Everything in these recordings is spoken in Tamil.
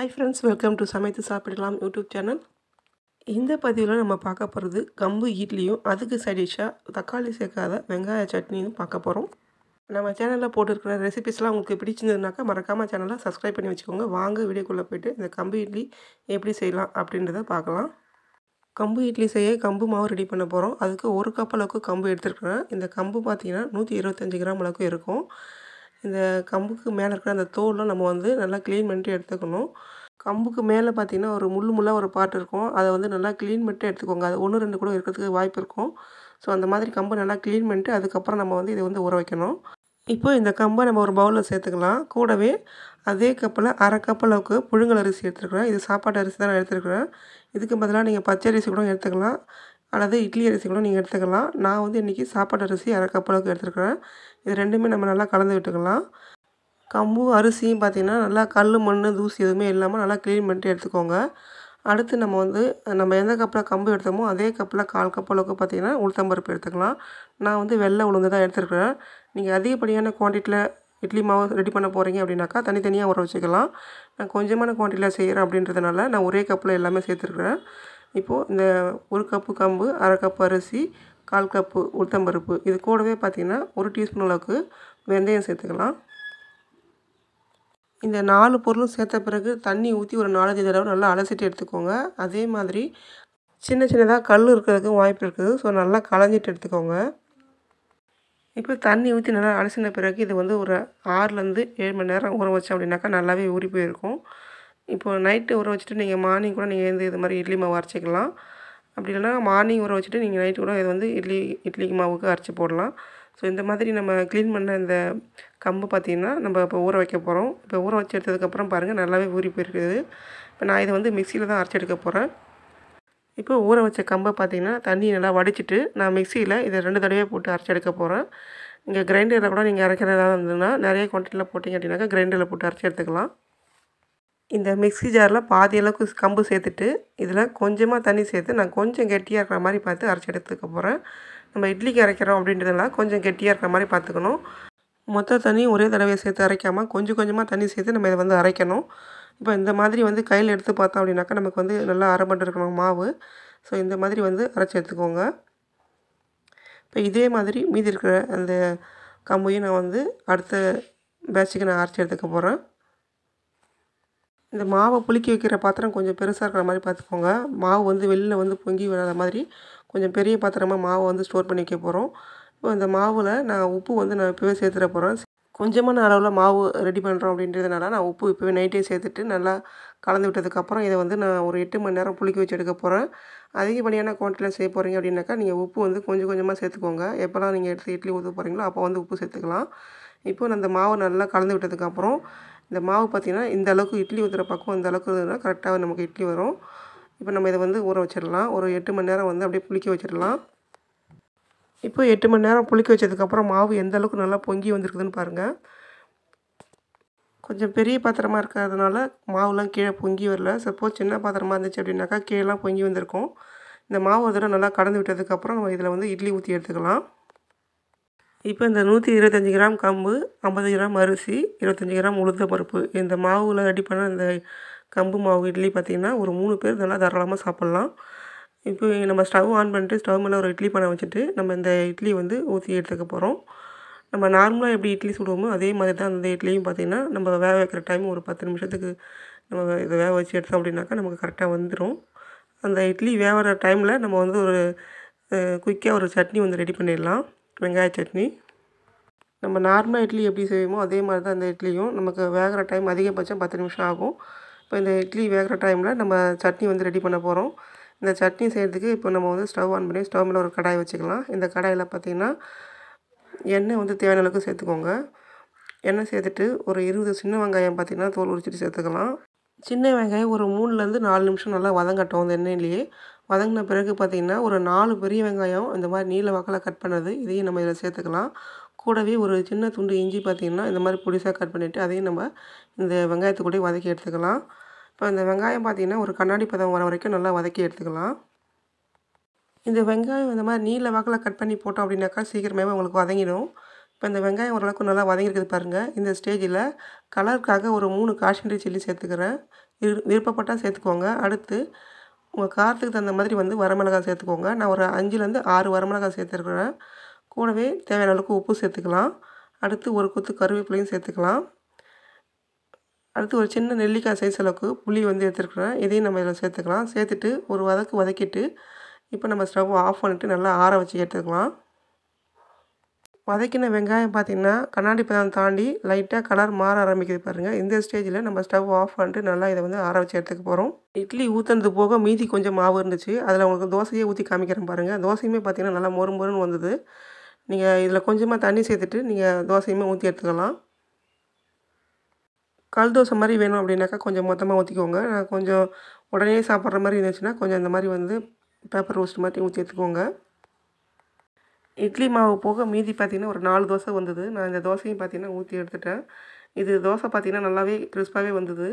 ஹாய் ஃப்ரெண்ட்ஸ் வெல்கம் டு சமைத்து சாப்பிடலாம் யூடியூப் சேனல் இந்த பதிவில் நம்ம பார்க்க போகிறது கம்பு இட்லியும் அதுக்கு சைடிஷாக தக்காளி சேர்க்காத வெங்காய சட்னியும் பார்க்க போகிறோம் நம்ம சேனலில் போட்டிருக்கிற ரெசிபிஸ்லாம் உங்களுக்கு பிடிச்சிருந்ததுனாக்கா மறக்காமல் சேனலை சப்ஸ்கிரைப் பண்ணி வச்சுக்கோங்க வாங்க வீடியோக்குள்ளே போய்ட்டு இந்த கம்பு இட்லி எப்படி செய்யலாம் அப்படின்றத பார்க்கலாம் கம்பு இட்லி செய்ய கம்பு மாவு ரெடி பண்ண போகிறோம் அதுக்கு ஒரு கப் அளவுக்கு கம்பு எடுத்துருக்குறேன் இந்த கம்பு பார்த்திங்கன்னா நூற்றி இருபத்தஞ்சி கிராம் அளவுக்கு இருக்கும் இந்த கம்புக்கு மேலே இருக்கிற அந்த தோலை நம்ம வந்து நல்லா க்ளீன் பண்ணிட்டு எடுத்துக்கணும் கம்புக்கு மேலே பார்த்திங்கன்னா ஒரு முள் முள்ளாக ஒரு பாட்டு இருக்கும் அதை வந்து நல்லா க்ளீன் பண்ணிட்டு எடுத்துக்கோங்க அது ஒன்று ரெண்டு கூட இருக்கிறதுக்கு வாய்ப்பு இருக்கும் ஸோ அந்த மாதிரி கம்பு நல்லா க்ளீன் பண்ணிட்டு அதுக்கப்புறம் நம்ம வந்து இதை வந்து ஊற வைக்கணும் இப்போ இந்த கம்பை நம்ம ஒரு பவுலில் சேர்த்துக்கலாம் கூடவே அதே கப்பில் அரை கப் அளவுக்கு புழுங்கல் அரிசி எடுத்துருக்குறேன் இது சாப்பாட்டு அரிசி தான் நான் எடுத்துருக்குறேன் இதுக்கு பதிலாக நீங்கள் பச்சை அரிசி கூட எடுத்துக்கலாம் அல்லது இட்லி அரிசி கூட நீங்கள் எடுத்துக்கலாம் நான் வந்து இன்றைக்கி சாப்பாடு அரிசி அரை கப் அளவுக்கு இது ரெண்டுமே நம்ம நல்லா கலந்து விட்டுக்கலாம் கம்பு அரிசியும் பார்த்திங்கன்னா நல்லா கல் மண் தூசி எதுவுமே இல்லாமல் நல்லா க்ளீன் பண்ணிட்டு எடுத்துக்கோங்க அடுத்து நம்ம வந்து நம்ம எந்த கப்பில் கம்பு எடுத்தோமோ அதே கப்பில் கால் கப் அளவுக்கு பார்த்திங்கன்னா உளுத்தம்பருப்பு எடுத்துக்கலாம் நான் வந்து வெள்ளை உளுந்து தான் எடுத்துருக்குறேன் நீங்கள் அதிகப்படியான குவான்டிட்டியில் இட்லி மாவு ரெடி பண்ண போகிறீங்க அப்படின்னாக்கா தனித்தனியாக உற வச்சுக்கலாம் நான் கொஞ்சமான குவான்டிட்டியில் செய்கிறேன் அப்படின்றதுனால நான் ஒரே கப்பில் எல்லாமே சேர்த்துருக்குறேன் இப்போது இந்த ஒரு கப்பு கம்பு அரை கப்பு அரிசி கால் கப்பு உளுத்தம்பருப்பு இது கூடவே பார்த்திங்கன்னா ஒரு டீஸ்பூன் அளவுக்கு வெந்தயம் சேர்த்துக்கலாம் இந்த நாலு பொருளும் சேர்த்த பிறகு தண்ணி ஊற்றி ஒரு நாலஞ்சு தடவை நல்லா அலசிட்டு எடுத்துக்கோங்க அதே மாதிரி சின்ன சின்னதாக கல் இருக்கிறதுக்கும் வாய்ப்பு இருக்குது ஸோ நல்லா களைஞ்சிட்டு எடுத்துக்கோங்க இப்போ தண்ணி ஊற்றி நல்லா அலசின பிறகு இது வந்து ஒரு ஆறுலேருந்து ஏழு மணி நேரம் ஊற வச்சோம் அப்படின்னாக்கா நல்லாவே ஊறி போயிருக்கும் இப்போது நைட்டு ஊற வச்சுட்டு நீங்கள் மார்னிங் கூட நீங்கள் வந்து இது மாதிரி இட்லி மாவு அரைச்சிக்கலாம் அப்படி இல்லைனா மார்னிங் ஊற வச்சுட்டு நீங்கள் நைட்டு கூட இது வந்து இட்லி இட்லிக்கு மாவுக்கு அரைச்சி போடலாம் ஸோ இந்த மாதிரி நம்ம க்ளீன் பண்ண இந்த கம்பு பார்த்திங்கன்னா நம்ம இப்போ ஊற வைக்க போகிறோம் இப்போ ஊற வச்சு எடுத்ததுக்கப்புறம் பாருங்கள் நல்லாவே ஊறி போயிருக்குது இப்போ நான் இதை வந்து மிக்சியில் தான் அரைச்சி எடுக்க போகிறேன் இப்போ ஊற வச்ச கம்பை பார்த்திங்கன்னா தண்ணி நல்லா வடிச்சிட்டு நான் மிக்சியில் இதை ரெண்டு தடவையாக போட்டு அரைச்சி எடுக்க போகிறேன் இங்கே கிரைண்டரில் கூட நீங்கள் அரைக்கிறதா இருந்ததுன்னா நிறைய குவான்டிட்டியில் போட்டிங்க அப்படின்னாக்கா கிரைண்டரில் போட்டு அரைச்சி எடுத்துக்கலாம் இந்த மிக்ஸி ஜாரில் பாதி அளவுக்கு கம்பு சேர்த்துட்டு இதில் கொஞ்சமாக தண்ணி சேர்த்து நான் கொஞ்சம் கெட்டியாக இருக்கிற மாதிரி பார்த்து அரைச்சி எடுத்துக்க போகிறேன் நம்ம இட்லிக்கு அரைக்கிறோம் அப்படின்றதுனால கொஞ்சம் கெட்டியாக இருக்கிற மாதிரி பார்த்துக்கணும் மொத்த தண்ணி ஒரே தடவை சேர்த்து அரைக்காமல் கொஞ்சம் கொஞ்சமாக தண்ணி சேர்த்து நம்ம இதை வந்து அரைக்கணும் இப்போ இந்த மாதிரி வந்து கையில் எடுத்து பார்த்தோம் அப்படின்னாக்கா நமக்கு வந்து நல்லா அரைபட்டு இருக்கணும் மாவு ஸோ இந்த மாதிரி வந்து அரைச்சி எடுத்துக்கோங்க இப்போ இதே மாதிரி மீதி இருக்கிற அந்த கம்பையும் நான் வந்து அடுத்த பேட்சுக்கு நான் அரைச்சி எடுத்துக்க போகிறேன் இந்த மாவை புளிக்க வைக்கிற பாத்திரம் கொஞ்சம் பெருசாக இருக்கிற மாதிரி பார்த்துக்கோங்க மாவு வந்து வெளியில் வந்து பொங்கி வராத மாதிரி கொஞ்சம் பெரிய பாத்திரமாக மாவை வந்து ஸ்டோர் பண்ணி வைக்க போகிறோம் இப்போ இந்த மாவில் நான் உப்பு வந்து நான் இப்போவே சேர்த்துட போகிறேன் கொஞ்சமான அளவில் மாவு ரெடி பண்ணுறோம் அப்படின்றதுனால நான் உப்பு இப்போவே நைட்டே சேர்த்துட்டு நல்லா கலந்து விட்டதுக்கப்புறம் இதை வந்து நான் ஒரு எட்டு மணி நேரம் புளிக்க வச்சு எடுக்க போகிறேன் அதிகப்படியான குவான்டிட்டியில் செய்ய போகிறீங்க அப்படின்னாக்கா நீங்கள் உப்பு வந்து கொஞ்சம் கொஞ்சமாக சேர்த்துக்கோங்க எப்போல்லாம் நீங்கள் எடுத்து இட்லி ஊற்ற போகிறீங்களோ அப்போ வந்து உப்பு சேர்த்துக்கலாம் இப்போது அந்த மாவு நல்லா கலந்து விட்டதுக்கப்புறம் இந்த மாவு பார்த்திங்கன்னா இந்த அளவுக்கு இட்லி ஊற்றுற பக்கம் இந்த அளவுக்கு கரெக்டாக நமக்கு இட்லி வரும் இப்போ நம்ம இதை வந்து ஊற வச்சிடலாம் ஒரு எட்டு மணி நேரம் வந்து அப்படியே புளிக்க வச்சிடலாம் இப்போ எட்டு மணி நேரம் புளிக்க வச்சதுக்கப்புறம் மாவு எந்த அளவுக்கு நல்லா பொங்கி வந்திருக்குதுன்னு பாருங்கள் கொஞ்சம் பெரிய பாத்திரமாக இருக்கிறதுனால மாவுலாம் கீழே பொங்கி வரல சப்போஸ் சின்ன பாத்திரமாக இருந்துச்சு அப்படின்னாக்கா கீழெலாம் பொங்கி வந்திருக்கும் இந்த மாவு ஒரு தடவை நல்லா கடந்து விட்டதுக்கப்புறம் நம்ம இதில் வந்து இட்லி ஊற்றி எடுத்துக்கலாம் இப்போ இந்த நூற்றி இருபத்தஞ்சி கிராம் கம்பு ஐம்பது கிராம் அரிசி இருபத்தஞ்சி கிராம் உளுத்த பருப்பு இந்த மாவில் ரெடி பண்ண இந்த கம்பு மாவு இட்லி பார்த்திங்கன்னா ஒரு மூணு பேர் நல்லா தாராளமாக சாப்பிட்லாம் இப்போ நம்ம ஸ்டவ் ஆன் பண்ணிட்டு ஸ்டவ் மேலே ஒரு இட்லி பண்ண வச்சுட்டு நம்ம இந்த இட்லி வந்து ஊற்றி எடுத்துக்க போகிறோம் நம்ம நார்மலாக எப்படி இட்லி சுடுவோமோ அதே மாதிரி தான் அந்த இட்லியும் பார்த்திங்கன்னா நம்ம வேக வைக்கிற டைம் ஒரு பத்து நிமிஷத்துக்கு நம்ம இதை வேக வச்சு எடுத்தோம் அப்படின்னாக்கா நமக்கு கரெக்டாக வந்துடும் அந்த இட்லி வேகிற டைமில் நம்ம வந்து ஒரு குயிக்காக ஒரு சட்னி வந்து ரெடி பண்ணிடலாம் வெங்காய சட்னி நம்ம நார்மலாக இட்லி எப்படி செய்வோமோ அதே மாதிரி தான் இந்த இட்லியும் நமக்கு வேகிற டைம் அதிகபட்சம் பத்து நிமிஷம் ஆகும் இப்போ இந்த இட்லி வேகிற டைமில் நம்ம சட்னி வந்து ரெடி பண்ண போகிறோம் இந்த சட்னி செய்கிறதுக்கு இப்போ நம்ம வந்து ஸ்டவ் ஆன் பண்ணி ஸ்டவ் மேலே ஒரு கடாய் வச்சுக்கலாம் இந்த கடாயில் பார்த்திங்கன்னா எண்ணெய் வந்து தேவையான அளவுக்கு சேர்த்துக்கோங்க எண்ணெய் சேர்த்துட்டு ஒரு இருபது சின்ன வெங்காயம் பார்த்திங்கன்னா தோல் உரிச்சிட்டு சேர்த்துக்கலாம் சின்ன வெங்காயம் ஒரு மூணுலேருந்து நாலு நிமிஷம் நல்லா வதங்கட்டும் அந்த எண்ணெயிலேயே வதங்கின பிறகு பார்த்திங்கன்னா ஒரு நாலு பெரிய வெங்காயம் இந்த மாதிரி நீல வாக்கில் கட் பண்ணது இதையும் நம்ம இதில் சேர்த்துக்கலாம் கூடவே ஒரு சின்ன துண்டு இஞ்சி பார்த்திங்கன்னா இந்த மாதிரி பொடிசாக கட் பண்ணிவிட்டு அதையும் நம்ம இந்த வெங்காயத்துக்கூடயே வதக்கி எடுத்துக்கலாம் இப்போ இந்த வெங்காயம் பார்த்திங்கன்னா ஒரு கண்ணாடி பதம் வர வரைக்கும் நல்லா வதக்கி எடுத்துக்கலாம் இந்த வெங்காயம் இந்த மாதிரி நீல வாக்கில் கட் பண்ணி போட்டோம் அப்படின்னாக்கா சீக்கிரமே உங்களுக்கு வதங்கிடும் இப்போ இந்த வெங்காயம் ஓரளவுக்கு நல்லா வதங்கிருக்குது பாருங்கள் இந்த ஸ்டேஜில் கலருக்காக ஒரு மூணு காஷ்மீரி சில்லி சேர்த்துக்கிறேன் விருப்பப்பட்டால் சேர்த்துக்கோங்க அடுத்து உங்கள் காரத்துக்கு தகுந்த மாதிரி வந்து வரமிளகாய் சேர்த்துக்கோங்க நான் ஒரு அஞ்சுலேருந்து ஆறு வரமிளகாய் சேர்த்துருக்குறேன் கூடவே தேவையான அளவுக்கு உப்பு சேர்த்துக்கலாம் அடுத்து ஒரு கொத்து கருவேப்பிலையும் சேர்த்துக்கலாம் அடுத்து ஒரு சின்ன நெல்லிக்காய் சைஸ் அளவுக்கு புளி வந்து எடுத்துருக்குறேன் இதையும் நம்ம இதில் சேர்த்துக்கலாம் சேர்த்துட்டு ஒரு வதக்கு வதக்கிட்டு இப்போ நம்ம ஸ்டவ் ஆஃப் பண்ணிவிட்டு நல்லா ஆற வச்சு எடுத்துக்கலாம் வதக்கின வெங்காயம் பார்த்திங்கன்னா கண்ணாடி பதம் தாண்டி லைட்டாக கலர் மாற ஆரம்பிக்குது பாருங்கள் இந்த ஸ்டேஜில் நம்ம ஸ்டவ் ஆஃப் பண்ணிட்டு நல்லா இதை வந்து ஆற வச்சு எடுத்துக்க போகிறோம் இட்லி ஊற்றுனது போக மீதி கொஞ்சம் மாவு இருந்துச்சு அதில் உங்களுக்கு தோசையே ஊற்றி காமிக்கிறேன் பாருங்கள் தோசையுமே பார்த்திங்கன்னா நல்லா மொறு மொறுன்னு வந்தது நீங்கள் இதில் கொஞ்சமாக தண்ணி சேர்த்துட்டு நீங்கள் தோசையுமே ஊற்றி எடுத்துக்கலாம் கல் தோசை மாதிரி வேணும் அப்படின்னாக்கா கொஞ்சம் மொத்தமாக ஊற்றிக்கோங்க நான் கொஞ்சம் உடனே சாப்பிட்ற மாதிரி இருந்துச்சுன்னா கொஞ்சம் இந்த மாதிரி வந்து பேப்பர் ரோஸ்ட் மாதிரி ஊற்றி எடுத்துக்கோங்க இட்லி மாவு போக மீதி பார்த்திங்கன்னா ஒரு நாலு தோசை வந்தது நான் இந்த தோசையும் பார்த்திங்கன்னா ஊற்றி எடுத்துட்டேன் இது தோசை பார்த்திங்கன்னா நல்லாவே கிறிஸ்பாகவே வந்தது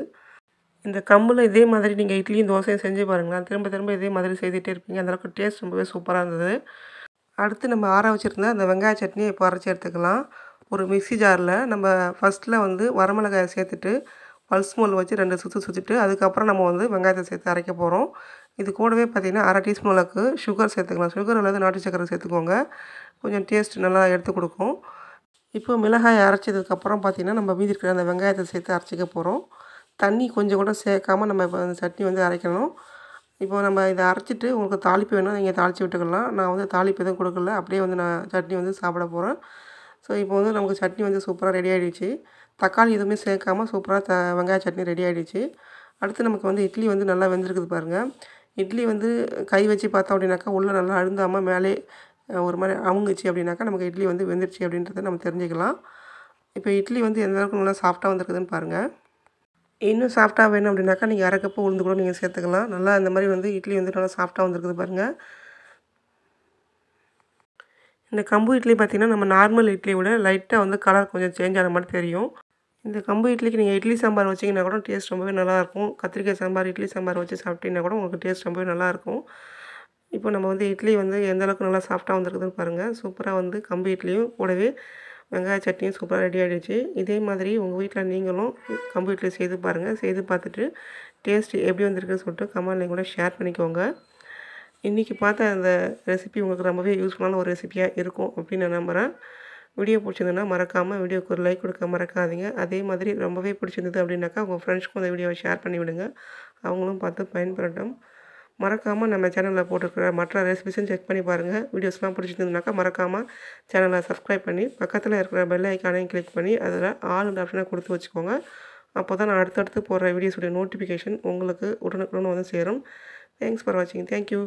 இந்த கம்பில் இதே மாதிரி நீங்கள் இட்லியும் தோசையும் செஞ்சு பாருங்களேன் திரும்ப திரும்ப இதே மாதிரி செய்துகிட்டே இருப்பீங்க அந்தளவுக்கு டேஸ்ட் ரொம்பவே சூப்பராக இருந்தது அடுத்து நம்ம ஆற வச்சுருந்தா அந்த வெங்காய சட்னியை இப்போ அரைச்சி எடுத்துக்கலாம் ஒரு மிக்சி ஜாரில் நம்ம ஃபஸ்ட்டில் வந்து வரமிளகாயை சேர்த்துட்டு பல்ஸ் மோல் வச்சு ரெண்டு சுற்று சுற்றிட்டு அதுக்கப்புறம் நம்ம வந்து வெங்காயத்தை சேர்த்து அரைக்க போகிறோம் இது கூடவே பார்த்திங்கன்னா அரை டீஸ்பூன் அளவுக்கு சுகர் சேர்த்துக்கலாம் சுகர் அல்லது நாட்டு சக்கரை சேர்த்துக்கோங்க கொஞ்சம் டேஸ்ட் நல்லா எடுத்து கொடுக்கும் இப்போ மிளகாய் அரைச்சதுக்கப்புறம் பார்த்திங்கன்னா நம்ம மீதி இருக்கிற அந்த வெங்காயத்தை சேர்த்து அரைச்சிக்க போகிறோம் தண்ணி கொஞ்சம் கூட சேர்க்காமல் நம்ம இப்போ அந்த சட்னி வந்து அரைக்கணும் இப்போ நம்ம இதை அரைச்சிட்டு உங்களுக்கு தாளிப்பு வேணும் நீங்கள் தாளித்து விட்டுக்கலாம் நான் வந்து தாளிப்பு எதுவும் கொடுக்கல அப்படியே வந்து நான் சட்னி வந்து சாப்பிட போகிறேன் ஸோ இப்போ வந்து நமக்கு சட்னி வந்து சூப்பராக ரெடி ஆகிடுச்சு தக்காளி எதுவுமே சேர்க்காமல் சூப்பராக த வெங்காய சட்னி ரெடி ஆகிடுச்சு அடுத்து நமக்கு வந்து இட்லி வந்து நல்லா வெந்திருக்குது பாருங்கள் இட்லி வந்து கை வச்சு பார்த்தோம் அப்படின்னாக்கா உள்ளே நல்லா அழுந்தாமல் மேலே ஒரு மாதிரி அவுங்குச்சு அப்படின்னாக்கா நமக்கு இட்லி வந்து வெந்துருச்சு அப்படின்றத நம்ம தெரிஞ்சுக்கலாம் இப்போ இட்லி வந்து எந்த அளவுக்கு நல்லா சாஃப்டாக வந்திருக்குதுன்னு பாருங்கள் இன்னும் சாஃப்டாக வேணும் அப்படின்னாக்கா நீங்கள் அரைக்கப்போ உளுந்து கூட நீங்கள் சேர்த்துக்கலாம் நல்லா இந்த மாதிரி வந்து இட்லி வந்து நல்லா சாஃப்டாக வந்திருக்குது பாருங்கள் இந்த கம்பு இட்லி பார்த்திங்கன்னா நம்ம நார்மல் இட்லியை விட லைட்டாக வந்து கலர் கொஞ்சம் சேஞ்ச் ஆன மாதிரி தெரியும் இந்த கம்பு இட்லிக்கு நீங்கள் இட்லி சாம்பார் வச்சிங்கன்னா கூட டேஸ்ட் ரொம்பவே நல்லாயிருக்கும் கத்திரிக்காய் சாம்பார் இட்லி சாம்பார் வச்சு சாப்பிட்டீங்கன்னா கூட உங்களுக்கு டேஸ்ட் ரொம்பவே நல்லாயிருக்கும் இப்போ நம்ம வந்து இட்லி வந்து எந்த அளவுக்கு நல்லா சாஃப்டாக வந்திருக்குதுன்னு பாருங்கள் சூப்பராக வந்து கம்பு இட்லியும் கூடவே வெங்காய சட்னியும் சூப்பராக ரெடி ஆகிடுச்சு இதே மாதிரி உங்கள் வீட்டில் நீங்களும் கம்பு இட்லி செய்து பாருங்கள் செய்து பார்த்துட்டு டேஸ்ட் எப்படி வந்திருக்குன்னு சொல்லிட்டு கமெண்ட்லையும் கூட ஷேர் பண்ணிக்கோங்க இன்றைக்கி பார்த்த அந்த ரெசிபி உங்களுக்கு ரொம்பவே யூஸ்ஃபுல்லான ஒரு ரெசிபியாக இருக்கும் அப்படின்னு நான் நம்புகிறேன் வீடியோ பிடிச்சிருந்ததுன்னா மறக்காமல் வீடியோக்கு ஒரு லைக் கொடுக்க மறக்காதீங்க அதே மாதிரி ரொம்பவே பிடிச்சிருந்தது அப்படின்னாக்கா உங்கள் ஃப்ரெண்ட்ஸ்க்கும் அந்த வீடியோவை ஷேர் பண்ணிவிடுங்க அவங்களும் பார்த்து பயன்படட்டும் மறக்காமல் நம்ம சேனலில் போட்டிருக்கிற மற்ற ரெசிபிஸும் செக் பண்ணி பாருங்கள் வீடியோஸ்லாம் பிடிச்சிருந்ததுனாக்கா மறக்காமல் சேனலை சப்ஸ்கிரைப் பண்ணி பக்கத்தில் இருக்கிற பெல் ஐக்கானையும் கிளிக் பண்ணி அதில் ஆல் ஆப்ஷனை கொடுத்து வச்சுக்கோங்க அப்போ தான் நான் அடுத்தடுத்து போடுற வீடியோஸுடைய நோட்டிஃபிகேஷன் உங்களுக்கு உடனுக்குடன் வந்து சேரும் தேங்க்ஸ் ஃபார் வாட்சிங் தேங்க்யூ